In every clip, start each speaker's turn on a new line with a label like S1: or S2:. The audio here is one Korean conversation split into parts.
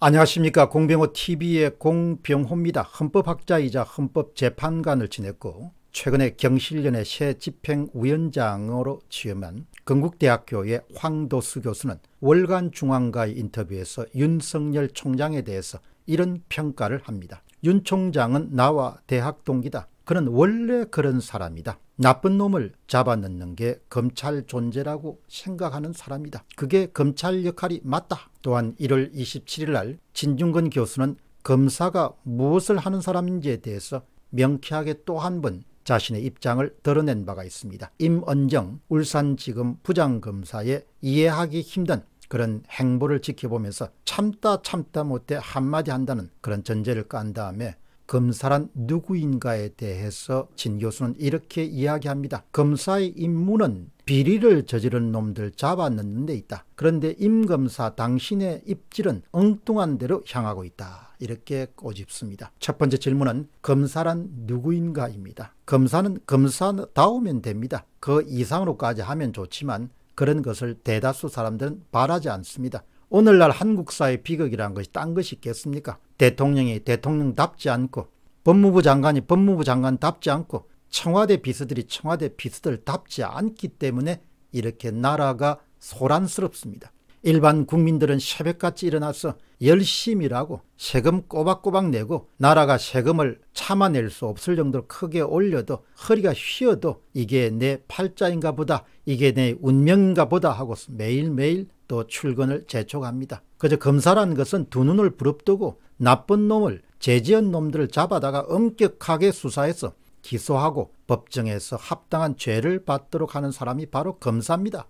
S1: 안녕하십니까 공병호TV의 공병호입니다. 헌법학자이자 헌법재판관을 지냈고 최근에 경실련의 새 집행위원장으로 취임한 건국대학교의 황도수 교수는 월간 중앙과의 인터뷰에서 윤석열 총장에 대해서 이런 평가를 합니다. 윤 총장은 나와 대학 동기다. 그는 원래 그런 사람이다. 나쁜 놈을 잡아넣는 게 검찰 존재라고 생각하는 사람이다. 그게 검찰 역할이 맞다. 또한 1월 27일 날 진중근 교수는 검사가 무엇을 하는 사람인지에 대해서 명쾌하게 또 한 번 자신의 입장을 드러낸 바가 있습니다. 임언정 울산지검 부장검사의 이해하기 힘든 그런 행보를 지켜보면서 참다 참다 못해 한마디 한다는 그런 전제를 깐 다음에 검사란 누구인가에 대해서 진 교수는 이렇게 이야기합니다. 검사의 임무는 비리를 저지른 놈들 잡아넣는 데 있다. 그런데 임 검사 당신의 입질은 엉뚱한 데로 향하고 있다. 이렇게 꼬집습니다. 첫 번째 질문은 검사란 누구인가입니다. 검사는 검사다우면 됩니다. 그 이상으로까지 하면 좋지만 그런 것을 대다수 사람들은 바라지 않습니다. 오늘날 한국 사회 비극이라 것이 딴 것이 있겠습니까? 대통령이 대통령답지 않고 법무부 장관이 법무부 장관답지 않고 청와대 비서들이 청와대 비서들답지 않기 때문에 이렇게 나라가 소란스럽습니다. 일반 국민들은 새벽같이 일어나서 열심히 일하고 세금 꼬박꼬박 내고 나라가 세금을 참아낼 수 없을 정도로 크게 올려도 허리가 휘어도 이게 내 팔자인가 보다 이게 내 운명인가 보다 하고 매일매일 또 출근을 재촉합니다. 그저 검사라는 것은 두 눈을 부릅뜨고 나쁜 놈을 제지한 놈들을 잡아다가 엄격하게 수사해서 기소하고 법정에서 합당한 죄를 받도록 하는 사람이 바로 검사입니다.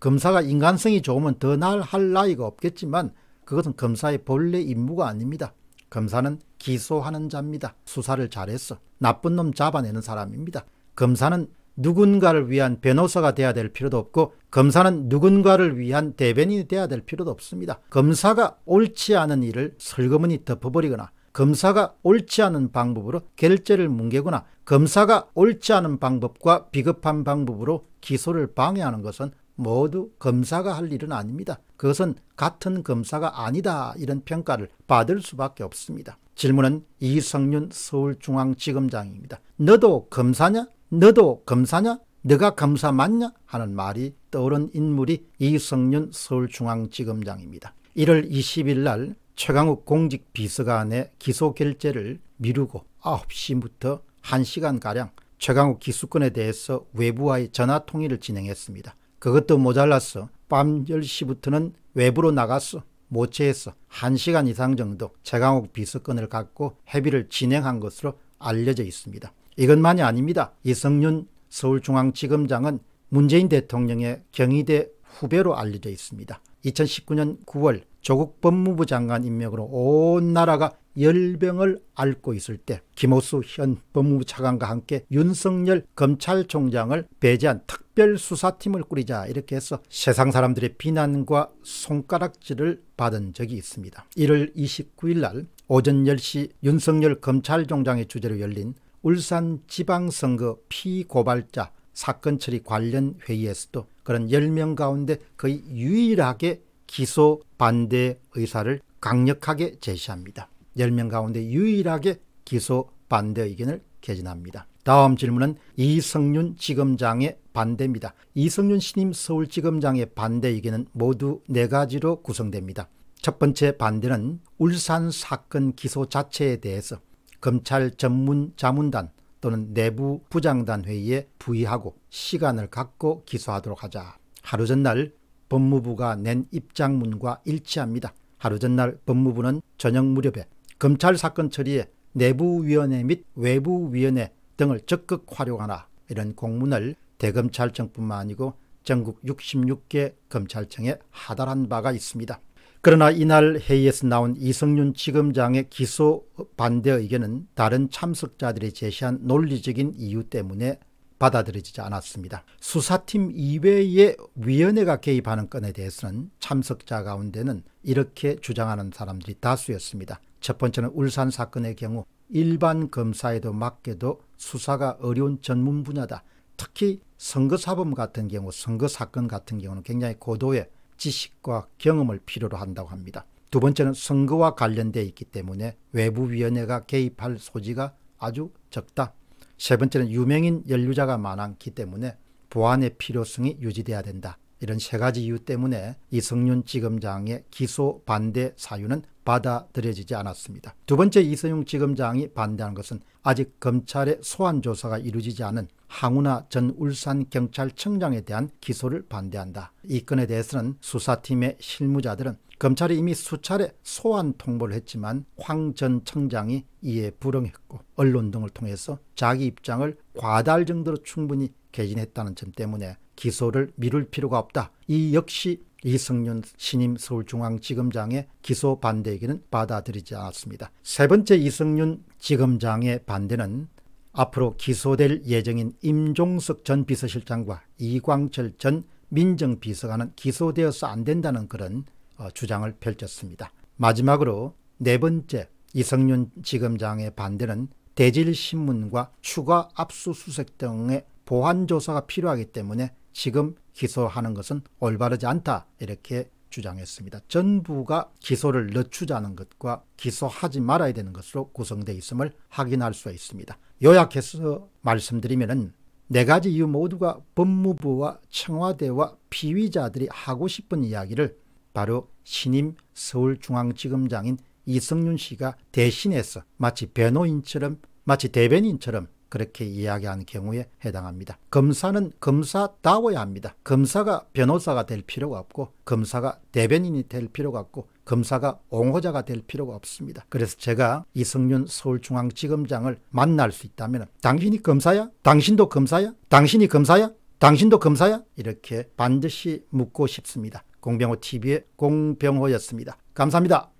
S1: 검사가 인간성이 좋으면 더 나을 할 나이가 없겠지만 그것은 검사의 본래 임무가 아닙니다. 검사는 기소하는 자입니다. 수사를 잘해서 나쁜 놈 잡아내는 사람입니다. 검사는 누군가를 위한 변호사가 돼야 될 필요도 없고 검사는 누군가를 위한 대변인이 돼야 될 필요도 없습니다. 검사가 옳지 않은 일을 설거머니 덮어버리거나 검사가 옳지 않은 방법으로 결제를 뭉개거나 검사가 옳지 않은 방법과 비겁한 방법으로 기소를 방해하는 것은 모두 검사가 할 일은 아닙니다. 그것은 같은 검사가 아니다 이런 평가를 받을 수밖에 없습니다. 질문은 이성윤 서울중앙지검장입니다. 너도 검사냐? 너도 검사냐? 네가 검사 맞냐? 하는 말이 떠오른 인물이 이성윤 서울중앙지검장입니다. 1월 20일 날 최강욱 공직 비서관의 기소 결재를 미루고 9시부터 1시간가량 최강욱 기수권에 대해서 외부와의 전화 통일을 진행했습니다. 그것도 모자라서 밤 10시부터는 외부로 나갔어. 모체에서 1시간 이상 정도 최강욱 비서권을 갖고 회비를 진행한 것으로 알려져 있습니다. 이것만이 아닙니다. 이성윤 서울중앙지검장은 문재인 대통령의 경희대 후배로 알려져 있습니다. 2019년 9월 조국 법무부 장관 임명으로 온 나라가 열병을 앓고 있을 때 김호수 현 법무부 차관과 함께 윤석열 검찰총장을 배제한 특별수사팀을 꾸리자 이렇게 해서 세상 사람들의 비난과 손가락질을 받은 적이 있습니다. 1월 29일 날 오전 10시 윤석열 검찰총장의 주재로 열린 울산 지방선거 피고발자 사건 처리 관련 회의에서도 그런 10명 가운데 거의 유일하게 기소 반대 의사를 강력하게 제시합니다. 10명 가운데 유일하게 기소 반대 의견을 개진합니다. 다음 질문은 이성윤 지검장의 반대입니다. 이성윤 신임 서울지검장의 반대 의견은 모두 4 가지로 구성됩니다. 첫 번째 반대는 울산 사건 기소 자체에 대해서 검찰 전문 자문단 또는 내부 부장단 회의에 부의하고 시간을 갖고 기소하도록 하자. 하루 전날 법무부가 낸 입장문과 일치합니다. 하루 전날 법무부는 저녁 무렵에 검찰 사건 처리에 내부위원회 및 외부위원회 등을 적극 활용하라 이런 공문을 대검찰청뿐만 아니고 전국 66개 검찰청에 하달한 바가 있습니다. 그러나 이날 회의에서 나온 이성윤 지검장의 기소 반대 의견은 다른 참석자들이 제시한 논리적인 이유 때문에 받아들여지지 않았습니다. 수사팀 이외의 위원회가 개입하는 건에 대해서는 참석자 가운데는 이렇게 주장하는 사람들이 다수였습니다. 첫 번째는 울산 사건의 경우 일반 검사에도 맡겨도 수사가 어려운 전문 분야다. 특히 선거사범 같은 경우, 선거사건 같은 경우는 굉장히 고도의 지식과 경험을 필요로 한다고 합니다. 두 번째는 선거와 관련되어 있기 때문에 외부위원회가 개입할 소지가 아주 적다. 세 번째는 유명인 연루자가 많기 때문에 보안의 필요성이 유지돼야 된다. 이런 세 가지 이유 때문에 이성윤 지검장의 기소 반대 사유는 받아들여지지 않았습니다. 두 번째 이서용 지검장이 반대하는 것은 아직 검찰의 소환 조사가 이루어지지 않은 항우나 전 울산경찰청장에 대한 기소를 반대한다. 이 건에 대해서는 수사팀의 실무자들은 검찰이 이미 수차례 소환 통보를 했지만 황 전 청장이 이에 불응했고 언론 등을 통해서 자기 입장을 과달 정도로 충분히 개진했다는 점 때문에 기소를 미룰 필요가 없다. 이 역시 이승윤 신임 서울중앙지검장의 기소 반대 의견은 받아들이지 않았습니다. 세 번째 이승윤 지검장의 반대는 앞으로 기소될 예정인 임종석 전 비서실장과 이광철 전 민정비서관은 기소되어서 안 된다는 그런 어, 주장을 펼쳤습니다. 마지막으로 네 번째 이성윤 지검장의 반대는 대질신문과 추가 압수수색 등의 보안조사가 필요하기 때문에 지금 기소하는 것은 올바르지 않다 이렇게 주장했습니다. 전부가 기소를 늦추자는 것과 기소하지 말아야 되는 것으로 구성되어 있음을 확인할 수 있습니다. 요약해서 말씀드리면네 가지 이유 모두가 법무부와 청와대와 피의자들이 하고 싶은 이야기를 바로 신임 서울중앙지검장인 이성윤 씨가 대신해서 마치 변호인처럼 마치 대변인처럼 그렇게 이야기하는 경우에 해당합니다. 검사는 검사다워야 합니다. 검사가 변호사가 될 필요가 없고 검사가 대변인이 될 필요가 없고 검사가 옹호자가 될 필요가 없습니다. 그래서 제가 이승윤 서울중앙지검장을 만날 수 있다면 당신이 검사야? 당신도 검사야? 당신이 검사야? 당신도 검사야? 이렇게 반드시 묻고 싶습니다. 공병호 TV의 공병호였습니다. 감사합니다.